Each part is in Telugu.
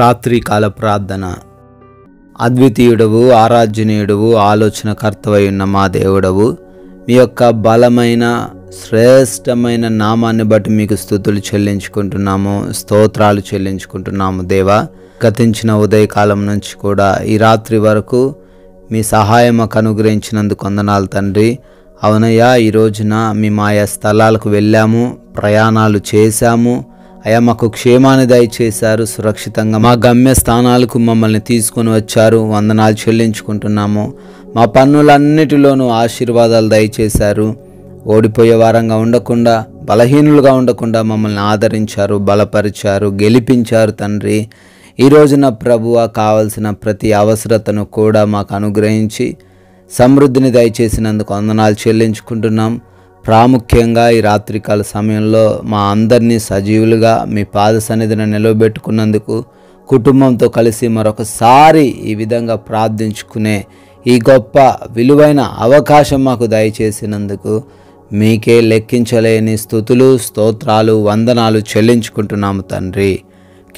రాత్రికాల ప్రార్థన అద్వితీయుడవు ఆరాధ్యనీయుడవు ఆలోచనకర్తవై ఉన్న మా దేవుడవు మీ యొక్క బలమైన శ్రేష్టమైన నామాన్ని బట్టి మీకు స్థుతులు చెల్లించుకుంటున్నాము స్తోత్రాలు చెల్లించుకుంటున్నాము దేవా గతించిన ఉదయకాలం నుంచి కూడా ఈ రాత్రి వరకు మీ సహాయం అనుగ్రహించినందుకు వందనాలు తండ్రి అవునయ్యా ఈ రోజున మీ మాయా స్థలాలకు వెళ్ళాము ప్రయాణాలు చేశాము అయా మాకు క్షేమాన్ని దయచేశారు సురక్షితంగా మా గమ్య స్థానాలకు మమ్మల్ని తీసుకొని వచ్చారు వందనాలు చెల్లించుకుంటున్నాము మా పన్నులన్నిటిలోనూ ఆశీర్వాదాలు దయచేశారు ఓడిపోయే వారంగా ఉండకుండా బలహీనులుగా ఉండకుండా మమ్మల్ని ఆదరించారు బలపరిచారు గెలిపించారు తండ్రి ఈ రోజున ప్రభువ కావలసిన ప్రతి అవసరతను కూడా మాకు అనుగ్రహించి సమృద్ధిని దయచేసినందుకు వందనాలు చెల్లించుకుంటున్నాం ప్రాముఖ్యంగా ఈ రాత్రికాల సమయంలో మా అందరినీ సజీవులుగా మీ పాద సన్నిధిని నిలవబెట్టుకున్నందుకు కుటుంబంతో కలిసి మరొకసారి ఈ విధంగా ప్రార్థించుకునే ఈ గొప్ప విలువైన అవకాశం మాకు దయచేసినందుకు మీకే లెక్కించలేని స్థుతులు స్తోత్రాలు వందనాలు చెల్లించుకుంటున్నాము తండ్రి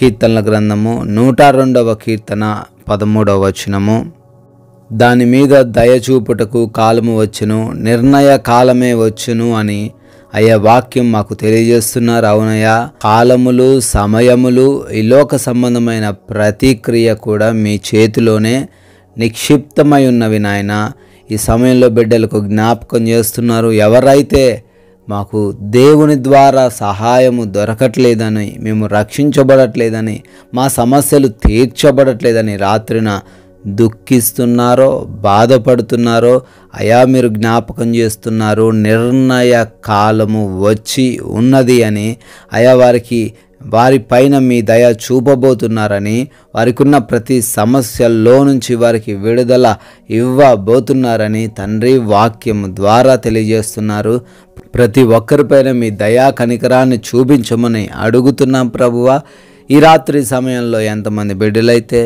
కీర్తనల గ్రంథము నూట రెండవ కీర్తన పదమూడవ వచనము దాని మీద దయచూపుటకు కాలము వచ్చును నిర్ణయ కాలమే వచ్చును అని అయ్యా వాక్యం మాకు తెలియజేస్తున్నారు అవునయ్య కాలములు సమయములు లోక సంబంధమైన ప్రతిక్రియ కూడా మీ చేతిలోనే నిక్షిప్తమై ఉన్నవి నాయన ఈ సమయంలో బిడ్డలకు జ్ఞాపకం చేస్తున్నారు ఎవరైతే మాకు దేవుని ద్వారా సహాయము దొరకట్లేదని మేము రక్షించబడట్లేదని మా సమస్యలు తీర్చబడట్లేదని రాత్రిన దుఃఖిస్తున్నారో బాధపడుతున్నారో అయా మీరు జ్ఞాపకం చేస్తున్నారు నిర్ణయ కాలము వచ్చి ఉన్నది అని అయా వారికి వారి పైన మీ దయ చూపబోతున్నారని వారికి ఉన్న ప్రతి సమస్యల్లో నుంచి వారికి విడుదల ఇవ్వబోతున్నారని తండ్రి వాక్యం ద్వారా తెలియజేస్తున్నారు ప్రతి ఒక్కరిపైన మీ దయా కనికరాన్ని చూపించమని అడుగుతున్నాం ప్రభువ ఈ రాత్రి సమయంలో ఎంతమంది బిడ్డలైతే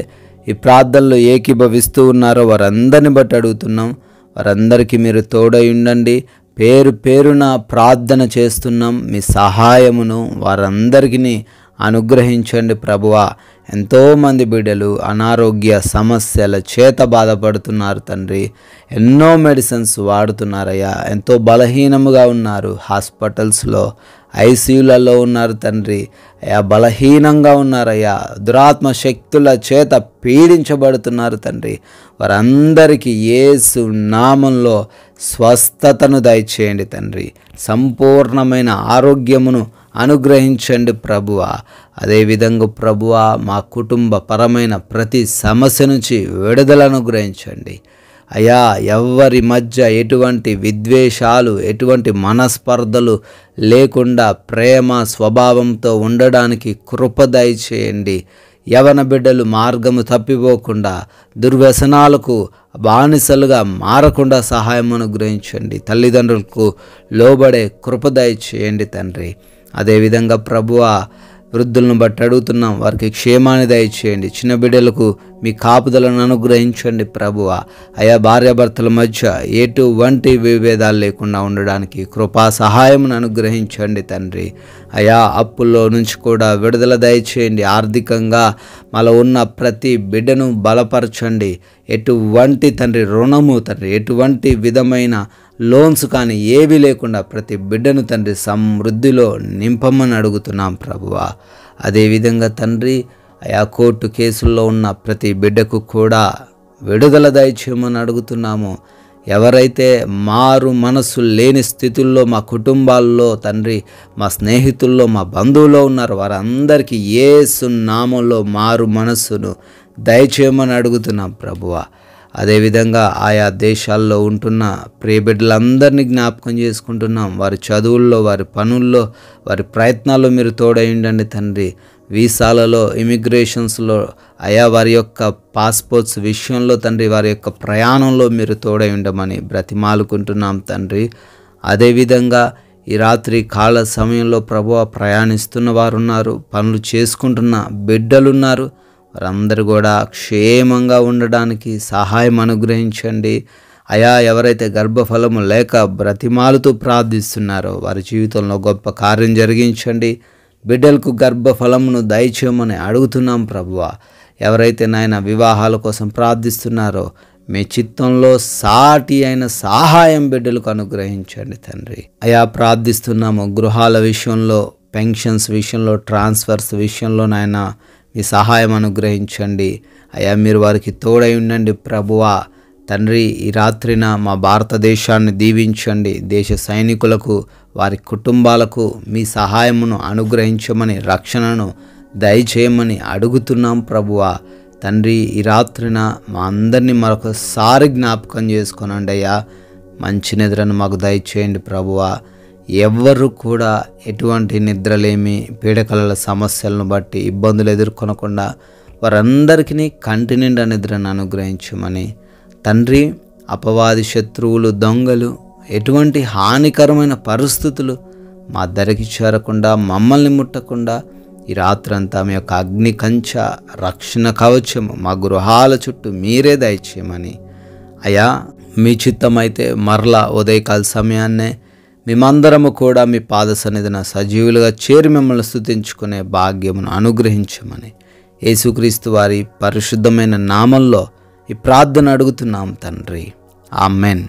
ఈ ప్రార్థనలో ఏకీభవిస్తూ ఉన్నారో వారందరిని బట్టి అడుగుతున్నాం వారందరికీ మీరు తోడై ఉండండి పేరు పేరున ప్రార్థన చేస్తున్నాం మీ సహాయమును వారందరికీ అనుగ్రహించండి ప్రభువా ఎంతోమంది బిడ్డలు అనారోగ్య సమస్యల చేత బాధపడుతున్నారు తండ్రి ఎన్నో మెడిసిన్స్ వాడుతున్నారయ్యా ఎంతో బలహీనముగా ఉన్నారు హాస్పిటల్స్లో ఐసీయూలలో ఉన్నారు తండ్రి అయా బలహీనంగా ఉన్నారయ్యా దురాత్మ శక్తుల చేత పీడించబడుతున్నారు తండ్రి వారందరికీ ఏసు నామంలో స్వస్థతను దయచేయండి తండ్రి సంపూర్ణమైన ఆరోగ్యమును అనుగ్రహించండి ప్రభువ అదేవిధంగా ప్రభువ మా కుటుంబ పరమైన ప్రతి సమస్య నుంచి విడుదలనుగ్రహించండి అనుగ్రహించండి అయా ఎవరి మధ్య ఎటువంటి విద్వేషాలు ఎటువంటి మనస్పర్ధలు లేకుండా ప్రేమ స్వభావంతో ఉండడానికి కృపదయ చేయండి యవన బిడ్డలు మార్గము తప్పిపోకుండా దుర్వ్యసనాలకు బానిసలుగా మారకుండా సహాయం అనుగ్రహించండి తల్లిదండ్రులకు లోబడే కృపదయ చేయండి తండ్రి అదేవిధంగా ప్రభువ వృద్ధులను బట్టి అడుగుతున్నాం వారికి క్షేమాన్ని దయచేయండి చిన్న బిడ్డలకు మీ కాపుదలను అనుగ్రహించండి ప్రభువ అయా భార్యాభర్తల మధ్య ఎటువంటి విభేదాలు లేకుండా ఉండడానికి కృపా సహాయమును అనుగ్రహించండి తండ్రి అయా అప్పుల్లో నుంచి కూడా విడుదల దయచేయండి ఆర్థికంగా మాలో ఉన్న ప్రతి బిడ్డను బలపరచండి ఎటువంటి తండ్రి రుణము తండ్రి ఎటువంటి విధమైన లోన్స్ కానీ ఏవి లేకుండా ప్రతి బిడ్డను తండ్రి సమృద్ధిలో నింపమని అడుగుతున్నాం ప్రభువా అదేవిధంగా తండ్రి ఆయా కోర్టు కేసుల్లో ఉన్న ప్రతి బిడ్డకు కూడా విడుదల దయచేయమని అడుగుతున్నాము ఎవరైతే మారు మనసు లేని స్థితుల్లో మా కుటుంబాల్లో తండ్రి మా స్నేహితుల్లో మా బంధువుల్లో ఉన్నారు వారందరికీ ఏసు నామంలో మారు మనస్సును దయచేయమని అడుగుతున్నాం ప్రభువ అదేవిధంగా ఆయా దేశాల్లో ఉంటున్న ప్రియబిడ్డలందరినీ జ్ఞాపకం చేసుకుంటున్నాం వారి చదువుల్లో వారి పనుల్లో వారి ప్రయత్నాల్లో మీరు తోడైండండి తండ్రి వీసాలలో ఇమిగ్రేషన్స్లో అయా వారి యొక్క పాస్పోర్ట్స్ విషయంలో తండ్రి వారి యొక్క ప్రయాణంలో మీరు తోడై ఉండమని బ్రతిమాలుకుంటున్నాం తండ్రి అదేవిధంగా ఈ రాత్రి కాల సమయంలో ప్రభు ప్రయాణిస్తున్న వారు ఉన్నారు పనులు చేసుకుంటున్న బిడ్డలున్నారు వారందరూ కూడా క్షేమంగా ఉండడానికి సహాయం అనుగ్రహించండి అయా ఎవరైతే గర్భఫలము లేక బ్రతిమాలతో ప్రార్థిస్తున్నారో వారి జీవితంలో గొప్ప కార్యం జరిగించండి బిడ్డలకు గర్భఫలమును దయచేయమని అడుగుతున్నాం ప్రభువ ఎవరైతే నాయన వివాహాల కోసం ప్రార్థిస్తున్నారో మీ చిత్తంలో సాటి అయిన సహాయం బిడ్డలకు అనుగ్రహించండి తండ్రి అయా ప్రార్థిస్తున్నాము గృహాల విషయంలో పెన్షన్స్ విషయంలో ట్రాన్స్ఫర్స్ విషయంలో నాయన మీ సహాయం అనుగ్రహించండి అయా మీరు వారికి తోడై ఉండండి ప్రభువా తండ్రి ఈ రాత్రిన మా భారతదేశాన్ని దీవించండి దేశ సైనికులకు వారి కుటుంబాలకు మీ సహాయమును అనుగ్రహించమని రక్షణను దయచేయమని అడుగుతున్నాం ప్రభువా తండ్రి ఈ రాత్రిన మా అందరినీ మరొకసారి జ్ఞాపకం చేసుకోనండి అయ్యా మంచి నిద్రను మాకు దయచేయండి ప్రభువా ఎవ్వరు కూడా ఎటువంటి నిద్రలేమి పీడకలల సమస్యలను బట్టి ఇబ్బందులు ఎదుర్కొనకుండా వారందరికీ కంటి నిండా నిద్రను అనుగ్రహించమని తండ్రి అపవాది శత్రువులు దొంగలు ఎటువంటి హానికరమైన పరిస్థితులు మా ధరకి చేరకుండా మమ్మల్ని ముట్టకుండా ఈ రాత్రంతా మీ యొక్క అగ్ని కంచ రక్షణ కవచము మా గృహాల చుట్టూ మీరే దయచేయమని అయా మీ చిత్తమైతే మరలా ఉదయకాల సమయాన్నే మేమందరము కూడా మీ పాద సన్నిధిన సజీవులుగా చేరి మిమ్మల్ని స్థుతించుకునే భాగ్యమును అనుగ్రహించమని యేసుక్రీస్తు వారి పరిశుద్ధమైన నామంలో ఈ ప్రార్థన అడుగుతున్నాం తండ్రి ఆమెన్